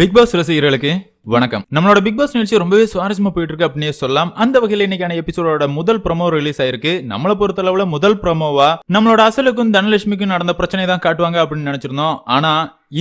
big pass ரசிகர்களுக்கு வணக்கம் நம்மளோட பிக் பாஸ் நிகழ்ச்சி ரொம்பவே சுவாரஸ்யமா போயிட்டு இருக்கு அப்படின்னு சொல்லலாம் அந்த வகையில் இன்னைக்கான எபிசோடோட முதல் ப்ரமோ ரிலீஸ் ஆயிருக்கு நம்மளை பொறுத்த அளவுல முதல் ப்ரமோவா நம்மளோட அசலுக்கும் தனலட்சுமிக்கும் நடந்த பிரச்சனை தான் காட்டுவாங்க அப்படின்னு நினைச்சிருந்தோம் ஆனா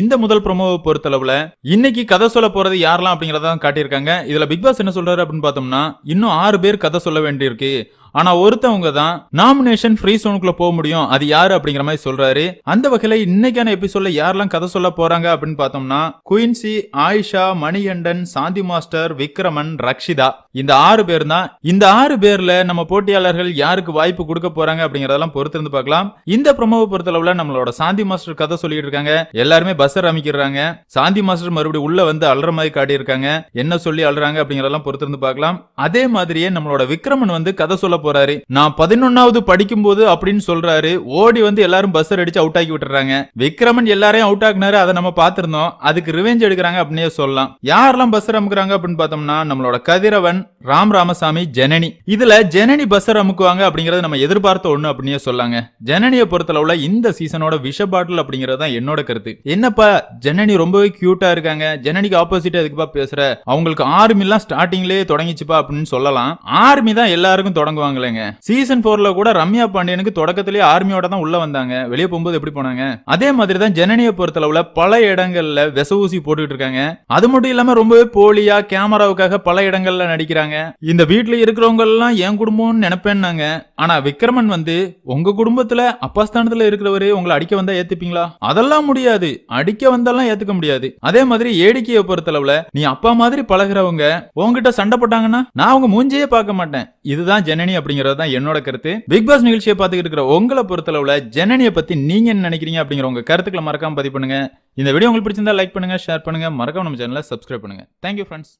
இந்த முதல் பொறுத்த அளவுல இன்னைக்கு கதை சொல்ல போறது யாரெல்லாம் அப்படிங்கறத காட்டியிருக்காங்க இதுல பிக் பாஸ் என்ன சொல்றாரு அப்படின்னு பார்த்தோம்னா இன்னும் ஆறு பேர் கதை சொல்ல வேண்டியிருக்கு ஆனா ஒருத்தவங்க தான் நாமினேஷன் ஃப்ரீ சோனுக்குள்ள போக முடியும் அது யாரு அப்படிங்கிற மாதிரி சொல்றாரு அந்த வகையில இன்னைக்கான எபிசோட்ல யாரெல்லாம் கதை சொல்ல போறாங்க அப்படின்னு பார்த்தோம்னா குயின்சி ஆயிஷா மணிகண்டன் சாந்தி மாஸ்டர் விக்ரமன் ரக்ஷிதா இந்த ஆறு பேர் தான் இந்த ஆறு பேர்ல நம்ம போட்டியாளர்கள் யாருக்கு வாய்ப்பு கொடுக்க போறாங்க அப்படிங்கறதெல்லாம் பொறுத்து இருந்து பார்க்கலாம் இந்த ப்ரொமோவை பொறுத்தளவுல நம்மளோட சாந்தி மாஸ்டர் கதை சொல்லிட்டு இருக்காங்க எல்லாருமே பஸ்ஸர் அமைக்கிறாங்க சாந்தி மாஸ்டர் மறுபடியும் உள்ள வந்து அழற மாதிரி காட்டியிருக்காங்க என்ன சொல்லி அழுறாங்க அப்படிங்கறதெல்லாம் பொறுத்து இருந்து பார்க்கலாம் அதே மாதிரியே நம்மளோட விக்ரமன் வந்து கதை சொல்ல போறாரு நான் பதினொன்னாவது படிக்கும் போது அப்படின்னு சொல்றாரு ஓடி வந்து எல்லாரும் பஸ்ஸர் அடிச்சு அவுட் ஆக்கி விட்டுறாங்க விக்ரமன் எல்லாரையும் அவுட் ஆகினாரு அதை நம்ம பாத்திருந்தோம் அதுக்கு ரிவெஞ்ச் எடுக்கிறாங்க அப்படின்னு சொல்லலாம் யாரெல்லாம் பஸ்ஸர் அமுக்குறாங்க அப்படின்னு பார்த்தோம்னா நம்மளோட கதிரவன் ராம் ராமசாமி ஜனனி இதுல ஜனனி பஸ்ஸர் அமுக்குவாங்க அப்படிங்கறது நம்ம எதிர்பார்த்த ஒண்ணு அப்படின்னு சொல்லாங்க ஜனனியை பொறுத்தளவுல இந்த சீசனோட விஷ பாட்டில் அப்படிங்கறது தான் என்னோட கருத்து என்னப்பா ஜனனி ரொம்பவே கியூட்டா இருக்காங்க ஜனனிக்கு ஆப்போசிட் எதுக்குப்பா பேசுற அவங்களுக்கு ஆர்மி எல்லாம் ஸ்டார்டிங்லேயே தொடங்கிச்சுப்பா அப்படின்னு சொல்லலாம் ஆர்மி தான் எல்லாருக்கும் தொடங்குவாங்க போவாங்களேங்க சீசன் போர்ல கூட ரம்யா பாண்டியனுக்கு தொடக்கத்திலேயே ஆர்மியோட தான் உள்ள வந்தாங்க வெளியே போகும்போது எப்படி போனாங்க அதே மாதிரி தான் ஜனனியை பொறுத்தளவுல பல இடங்கள்ல விச ஊசி போட்டுட்டு இருக்காங்க அது மட்டும் இல்லாம ரொம்பவே போலியா கேமராவுக்காக பல இடங்கள்ல நடிக்கிறாங்க இந்த வீட்டுல இருக்கிறவங்க எல்லாம் என் குடும்பம்னு நினைப்பேன்னாங்க ஆனா விக்ரமன் வந்து உங்க குடும்பத்துல அப்பாஸ்தானத்துல இருக்கிறவரு உங்களை அடிக்க வந்தா ஏத்துப்பீங்களா அதெல்லாம் முடியாது அடிக்க வந்தாலாம் ஏத்துக்க முடியாது அதே மாதிரி ஏடிக்கையை பொறுத்தளவுல நீ அப்பா மாதிரி பழகிறவங்க உங்ககிட்ட சண்டை போட்டாங்கன்னா நான் அவங்க மூஞ்சியே பார்க்க மாட்டேன் இதுதான் ஜனனி அப்படிங்கறது தான் என்னோட கருத்து பிக் பாஸ் நிகழ்ச்சியை பார்த்துக்கிட்டு இருக்கிற உங்களை பொறுத்தளவுல ஜனனியை பத்தி நீங்க என்ன நினைக்கிறீங்க அப்படிங்கிற உங்க கருத்துக்களை மறக்காம பதிவு பண்ணுங்க இந்த வீடியோ உங்களுக்கு பிடிச்சிருந்தா லைக் பண்ணுங்க ஷேர் பண்ணுங்க மறக்காம நம்ம சேனலை சப்ஸ்கிரைப் பண்ணுங்க தேங்க்யூ ஃப்ரெண்ட்ஸ்